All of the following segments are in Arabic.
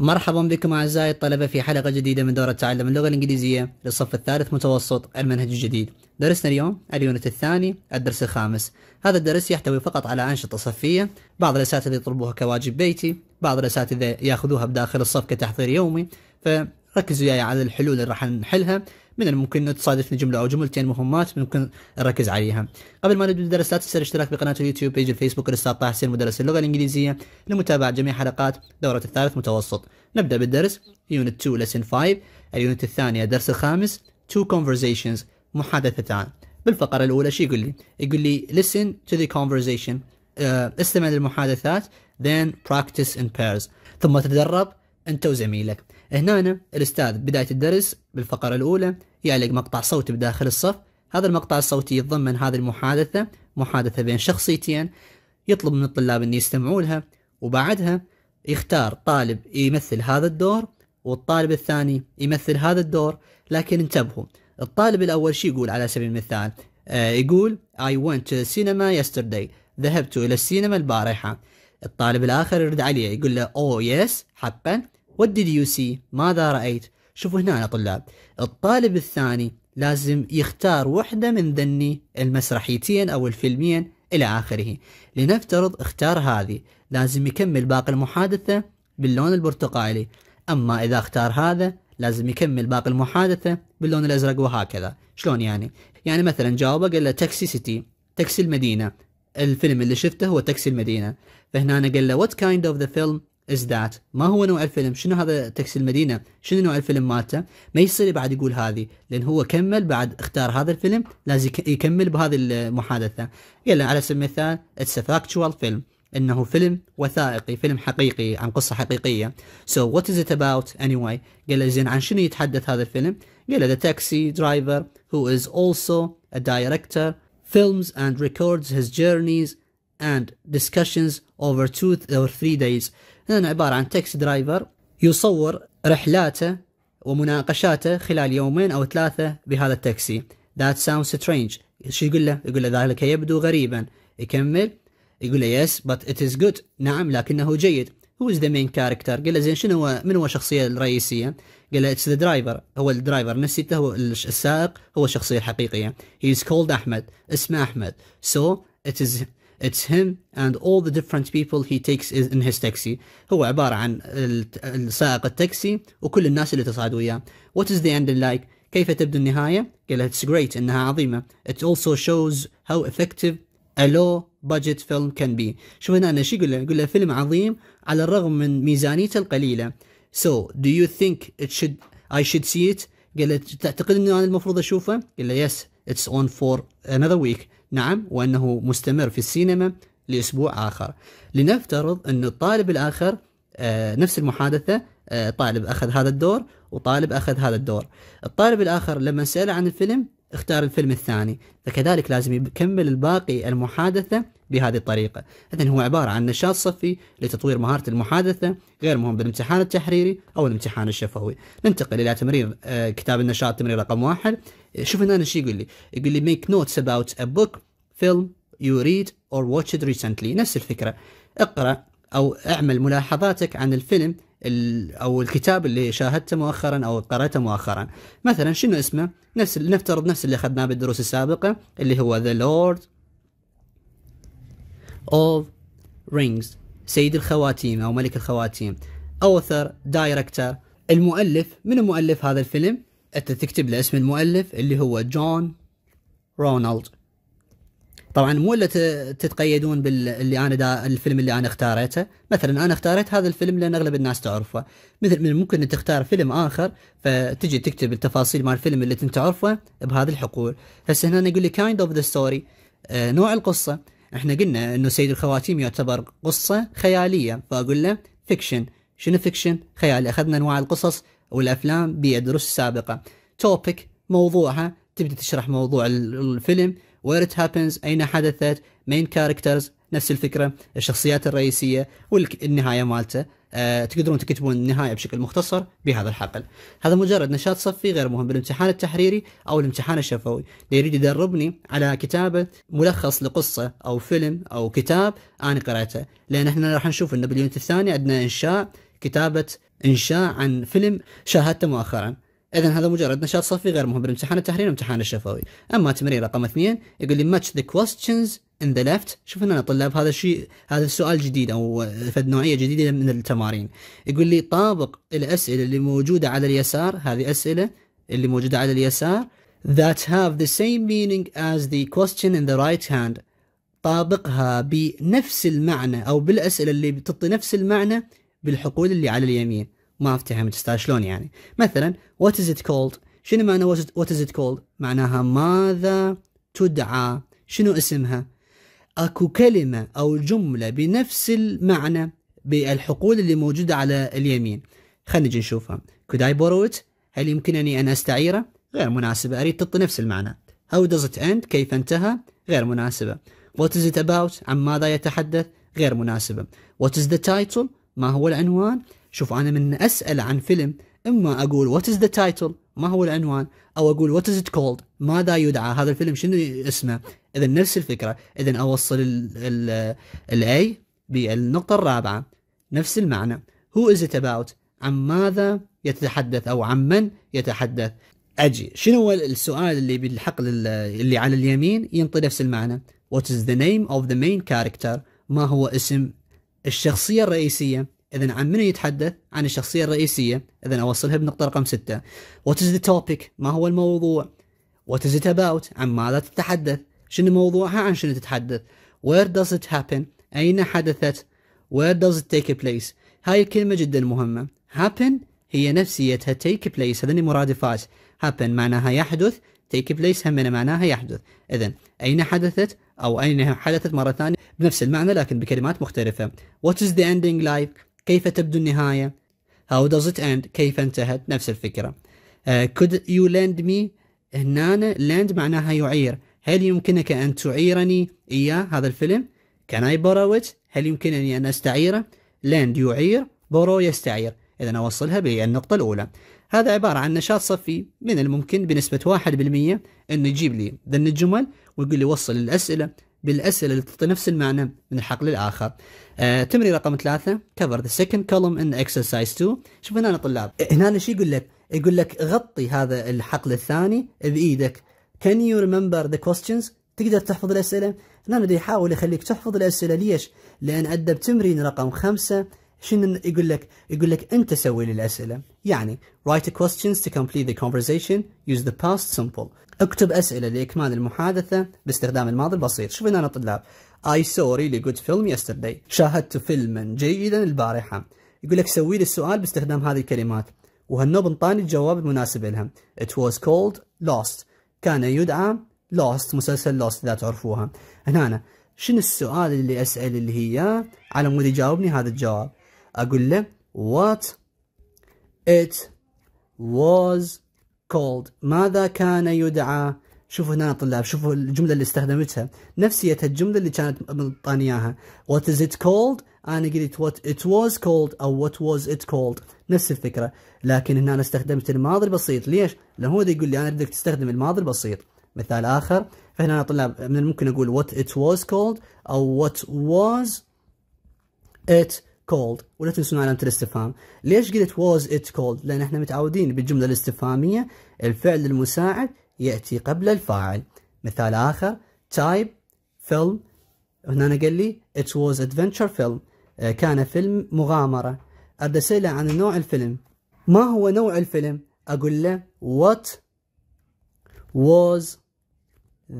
مرحبا بكم أعزائي الطلبة في حلقة جديدة من دورة تعلم اللغة الإنجليزية للصف الثالث متوسط المنهج الجديد درسنا اليوم اليونت الثاني الدرس الخامس هذا الدرس يحتوي فقط على أنشطة صفية بعض الأساتذة يطلبوها كواجب بيتي بعض الأساتذة يأخذوها بداخل الصف كتحضير يومي فركزوا يا على الحلول اللي راح نحلها من الممكن انه تصادفني جملة أو جملتين مهمات ممكن نركز عليها قبل ما نبدأ الدرس لا تنسى الاشتراك بقناة اليوتيوب بيج الفيسبوك الأستاذ طه حسين مدرس اللغة الإنجليزية لمتابعة جميع حلقات دورة الثالث متوسط نبدأ بالدرس يونت 2 لسن 5 اليونت الثانية الدرس الخامس 2 conversations محادثتان بالفقرة الأولى شو يقول لي؟ يقول لي listen to the conversation آه، استمع للمحادثات then practice in pairs ثم تدرب أنت وزميلك هنا الأستاذ بداية الدرس بالفقرة الأولى يعلق مقطع صوتي بداخل الصف هذا المقطع الصوتي يتضمن هذه المحادثة محادثة بين شخصيتين يطلب من الطلاب أن يستمعوا لها وبعدها يختار طالب يمثل هذا الدور والطالب الثاني يمثل هذا الدور لكن انتبهوا الطالب الأول شي يقول على سبيل المثال آه، يقول I went to the cinema yesterday ذهبت إلى السينما البارحة الطالب الآخر يرد عليه يقول له أوه oh, يس yes. حقا What did you see ماذا رأيت شوفوا هنا يا طلاب الطالب الثاني لازم يختار وحدة من ذني المسرحيتين أو الفيلمين إلى آخره لنفترض اختار هذه لازم يكمل باقي المحادثة باللون البرتقالي أما إذا اختار هذا لازم يكمل باقي المحادثة باللون الأزرق وهكذا شلون يعني؟ يعني مثلا جاوبه قال له تاكسي سيتي تاكسي المدينة الفيلم اللي شفته هو تاكسي المدينة فهنا أنا قال له what kind of the film از ذات ما هو نوع الفيلم شنو هذا تاكسي المدينه شنو نوع الفيلم مالته ما يصير بعد يقول هذه لان هو كمل بعد اختار هذا الفيلم لازم يكمل بهذه المحادثه يلا على سبيل المثال اتس فاكتشوال فيلم انه فيلم وثائقي فيلم حقيقي عن قصه حقيقيه سو وات از ات اباوت اني واي قال له زين عن شنو يتحدث هذا الفيلم قال له ذا تاكسي درايفر هو از اولسو ا دايركتور films and records his journeys and discussions over two or three days لأنه عبارة عن تاكسي درايفر يصور رحلاته ومناقشاته خلال يومين أو ثلاثة بهذا التاكسي That sounds strange شو يقول له؟ يقول له ذلك يبدو غريبا يكمل يقول له yes but it is good نعم لكنه جيد Who is the main character؟ قال له زين شنو هو من هو الشخصية الرئيسية؟ قال له it's the driver هو الدرايفر نسيته هو السائق هو الشخصية الحقيقية He is called أحمد اسمه أحمد So it is It's him and all the different people he takes in his taxi. هو عبارة عن السائق التاكسي وكل الناس اللي تصعد وياه. What is the ending like? كيف تبدو النهاية؟ قال it's great إنها عظيمة. It also shows how effective a low budget film can be. شوف هنا أنا شو يقول له؟ يقول له فيلم عظيم على الرغم من ميزانيته القليلة. So do you think it should I should see it؟ قال تعتقد إنه أنا المفروض أشوفه؟ قال له yes it's on for another week. نعم وأنه مستمر في السينما لأسبوع آخر لنفترض أن الطالب الآخر آه، نفس المحادثة آه، طالب أخذ هذا الدور وطالب أخذ هذا الدور الطالب الآخر لما سأل عن الفيلم اختار الفيلم الثاني فكذلك لازم يكمل الباقي المحادثة بهذه الطريقة إذن هو عبارة عن نشاط صفي لتطوير مهارة المحادثة غير مهم بالامتحان التحريري أو الامتحان الشفوي ننتقل إلى تمرير آه، كتاب النشاط تمرير رقم واحد شوف هنا شو يقول لي يقول لي make notes about a book film you read or watched recently نفس الفكرة اقرأ أو اعمل ملاحظاتك عن الفيلم او الكتاب اللي شاهدته مؤخرا او قراته مؤخرا مثلا شنو اسمه نفس نفترض نفس اللي اخذناه بالدروس السابقه اللي هو ذا لورد اوف رينجز سيد الخواتيم او ملك الخواتيم اوثر دايركتر المؤلف من مؤلف هذا الفيلم انت تكتب له اسم المؤلف اللي هو جون رونالد طبعا مو الا تتقيدون باللي انا دا الفيلم اللي انا اختاريته مثلا انا اختاريت هذا الفيلم لان اغلب الناس تعرفه مثل من ممكن تختار فيلم اخر فتجي تكتب التفاصيل مال الفيلم اللي انت تعرفه بهذه الحقول هسه هنا نقول لي كايند اوف ذا ستوري نوع القصه احنا قلنا انه سيد الخواتيم يعتبر قصه خياليه فاقول له فيكشن شنو فيكشن خيالي اخذنا انواع القصص والافلام بدروس سابقه توبيك موضوعها تبدا تشرح موضوع الفيلم where it happens أين حدثت main characters نفس الفكرة الشخصيات الرئيسية والنهاية مالته أه تقدرون تكتبون النهاية بشكل مختصر بهذا الحقل هذا مجرد نشاط صفي غير مهم بالامتحان التحريري أو الامتحان الشفوي يريد يدربني على كتابة ملخص لقصة أو فيلم أو كتاب أنا قرأته لأن احنا راح نشوف أن باليونت الثاني عندنا إنشاء كتابة إنشاء عن فيلم شاهدته مؤخرا اذا هذا مجرد نشاط صفي غير مهم بالامتحان التحريري والامتحان الشفوي اما تمرين رقم اثنين يقول لي ماتش ذا كويستشنز ان ذا ليفت شوف هنا طلاب هذا الشيء هذا السؤال جديد او فد نوعيه جديده من التمارين يقول لي طابق الاسئله اللي موجوده على اليسار هذه اسئله اللي موجوده على اليسار that have the same meaning as the question in the right hand طابقها بنفس المعنى او بالاسئله اللي بتعطي نفس المعنى بالحقول اللي على اليمين ما افتهمت شلون يعني مثلا وات از ات كولد شنو معنى وات از ات كولد معناها ماذا تدعى شنو اسمها اكو كلمه او جمله بنفس المعنى بالحقول اللي موجوده على اليمين خلينا نجي نشوفها could I borrow it هل يمكنني ان استعيره غير مناسبه اريد تطي نفس المعنى how does it end كيف انتهى غير مناسبه what is it about عن ماذا يتحدث غير مناسبه what is the title ما هو العنوان شوف أنا من أسأل عن فيلم إما أقول وات إز ذا تايتل ما هو العنوان أو أقول وات إز إت كولد ماذا يدعى هذا الفيلم شنو اسمه إذا نفس الفكرة إذا أوصل الأي بالنقطة الرابعة نفس المعنى هو إز إت أباوت عن ماذا يتحدث أو عن من يتحدث أجي شنو هو السؤال اللي بالحقل اللي على اليمين ينطي نفس المعنى وات از ذا نيم اوف ذا مين كاركتر ما هو اسم الشخصية الرئيسية اذا عن من يتحدث؟ عن الشخصيه الرئيسيه، اذا اوصلها بنقطه رقم سته. What is the topic؟ ما هو الموضوع؟ What is it about؟ عن ماذا تتحدث؟ شنو موضوعها؟ عن شنو تتحدث؟ Where does it happen؟ أين حدثت؟ Where does it take place؟ هاي الكلمة جدا مهمة. happen هي نفسيتها take place هذني مرادفات. happen معناها يحدث، take place هم معناها يحدث. إذا أين حدثت؟ أو أين حدثت مرة ثانية بنفس المعنى لكن بكلمات مختلفة. What is the ending like؟ كيف تبدو النهاية how does it end كيف انتهت نفس الفكرة uh, could you lend me هنا lend معناها يعير هل يمكنك أن تعيرني إياه هذا الفيلم can I borrow it هل يمكنني أن أستعيره lend يعير borrow يستعير إذا أوصلها بالنقطة الأولى هذا عبارة عن نشاط صفي من الممكن بنسبة 1% أنه يجيب لي ذن الجمل ويقول لي وصل الأسئلة بالأسئلة اللي تعطي نفس المعنى من الحقل الاخر. آه تمرين رقم ثلاثة كفر ذا سكند كولوم ان اكسرسايز 2 شوف هنا طلاب هنا شو يقول لك يقول لك غطي هذا الحقل الثاني بإيدك can you remember the questions تقدر تحفظ الأسئلة هنا بده يحاول يخليك تحفظ الأسئلة ليش لأن أدب تمرين رقم خمسة شنو يقول لك يقول لك أنت سوي لي الأسئلة يعني write questions to complete the conversation use the past simple اكتب أسئلة لإكمال المحادثة باستخدام الماضي البسيط شوف هنا أنا طلاب I saw really good film yesterday شاهدت فيلما جيدا البارحة يقول لك سوي لي السؤال باستخدام هذه الكلمات وهالنوب انطاني الجواب المناسب لها It was called Lost كان يدعى Lost مسلسل Lost إذا تعرفوها هنا أنا شنو السؤال اللي أسأل اللي هي على مود يجاوبني هذا الجواب أقول له What it was called ماذا كان يدعى شوفوا هنا طلاب شوفوا الجمله اللي استخدمتها نفسيه الجمله اللي كانت مطاني اياها what is it called انا قلت what it was called او what was it called نفس الفكره لكن هنا انا استخدمت الماضي البسيط ليش؟ لان هو يقول لي انا بدك تستخدم الماضي البسيط مثال اخر فهنا أنا طلاب من الممكن اقول what it was called او what was it called ولا تنسون علامه الاستفهام ليش قلت was it called؟ لان احنا متعودين بالجمله الاستفهاميه الفعل المساعد يأتي قبل الفاعل مثال آخر type film هنا قال لي it was adventure film آه، كان فيلم مغامرة أرد أسأله عن نوع الفيلم ما هو نوع الفيلم أقول له what was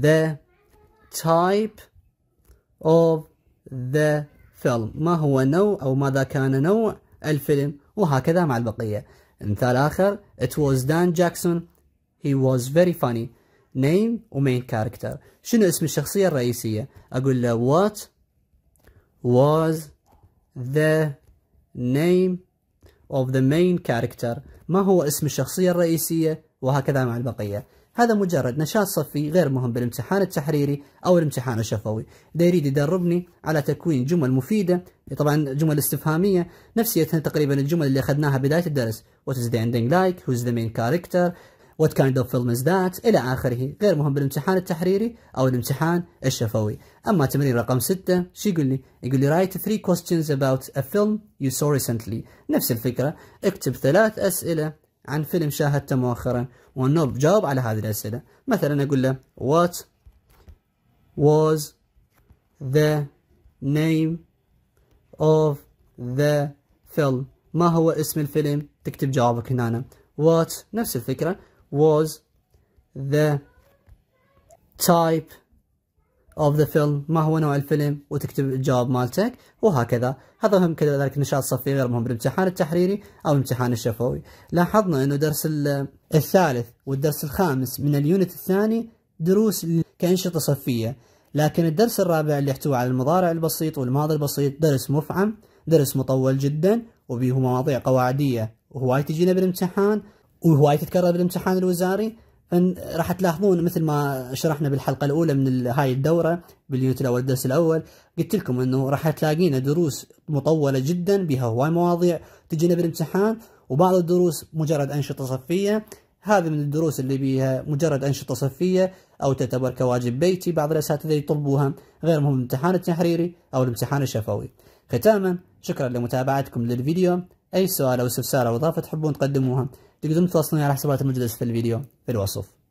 the type of the film ما هو نوع أو ماذا كان نوع الفيلم وهكذا مع البقية مثال آخر It was Dan Jackson He was very funny Name ومين كاركتر شنو اسم الشخصية الرئيسية أقول له What was the name of the main character ما هو اسم الشخصية الرئيسية وهكذا مع البقية هذا مجرد نشاط صفي غير مهم بالامتحان التحريري أو الامتحان الشفوي ده يريد يدربني على تكوين جمل مفيدة طبعا جمل استفهامية نفسية تقريبا الجمل اللي أخذناها بداية الدرس What is the ending like? Who's the main character? What kind of film is that? إلى آخره غير مهم بالامتحان التحريري أو الامتحان الشفوي أما تمرين رقم ستة شو يقول لي؟ يقول لي write three questions about a film you saw recently نفس الفكرة اكتب ثلاث أسئلة عن فيلم شاهدته مؤخرا والنوب جاوب على هذه الأسئلة مثلا أقول له What was the name of the film ما هو اسم الفيلم تكتب جوابك هنا أنا. What نفس الفكرة was the type اوف ذا فيلم ما هو نوع الفيلم وتكتب الجواب مالتك وهكذا هذا هم كذلك نشاط صفي غير مهم بالامتحان التحريري او الامتحان الشفوي لاحظنا انه درس الثالث والدرس الخامس من اليونت الثاني دروس كأنشطة صفية لكن الدرس الرابع اللي يحتوي على المضارع البسيط والماضي البسيط درس مفعم درس مطول جدا وبيه مواضيع قواعدية وهواي تجينا بالامتحان وهواي تتكرر بالامتحان الوزاري راح تلاحظون مثل ما شرحنا بالحلقه الاولى من هاي الدوره باليونت الاول الدرس الاول قلت لكم انه راح تلاقينا دروس مطوله جدا بها هواي مواضيع تجينا بالامتحان وبعض الدروس مجرد انشطه صفيه هذه من الدروس اللي بيها مجرد أنشطة صفية أو تعتبر كواجب بيتي بعض الأساتذة يطلبوها غير مهم الامتحان التحريري أو الامتحان الشفوي ختاما شكرا لمتابعتكم للفيديو أي سؤال أو استفسار أو إضافة تحبون تقدموها تقدرون تواصلوني على حسابات الموجودة في الفيديو في الوصف